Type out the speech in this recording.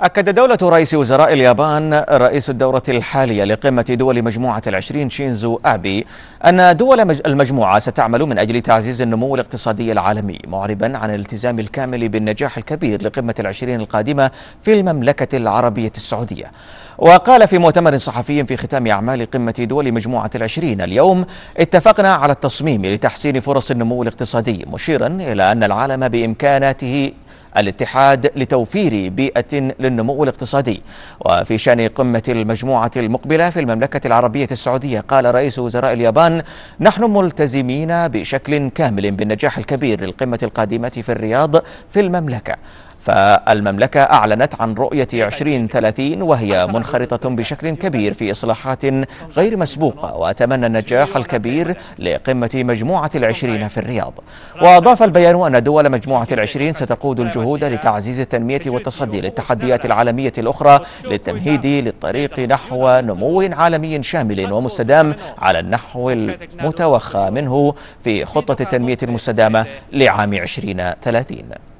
أكد دولة رئيس وزراء اليابان رئيس الدورة الحالية لقمة دول مجموعة العشرين شينزو أبي أن دول المجموعة ستعمل من أجل تعزيز النمو الاقتصادي العالمي معربا عن الالتزام الكامل بالنجاح الكبير لقمة العشرين القادمة في المملكة العربية السعودية وقال في مؤتمر صحفي في ختام أعمال قمة دول مجموعة العشرين اليوم اتفقنا على التصميم لتحسين فرص النمو الاقتصادي مشيرا إلى أن العالم بإمكاناته الاتحاد لتوفير بيئة للنمو الاقتصادي وفي شأن قمة المجموعة المقبلة في المملكة العربية السعودية قال رئيس وزراء اليابان نحن ملتزمين بشكل كامل بالنجاح الكبير للقمة القادمة في الرياض في المملكة فالمملكة أعلنت عن رؤية 2030 وهي منخرطة بشكل كبير في إصلاحات غير مسبوقة وأتمنى النجاح الكبير لقمة مجموعة العشرين في الرياض وأضاف البيان أن دول مجموعة العشرين ستقود الجهود لتعزيز التنمية والتصدي للتحديات العالمية الأخرى للتمهيد للطريق نحو نمو عالمي شامل ومستدام على النحو المتوخى منه في خطة التنمية المستدامة لعام 2030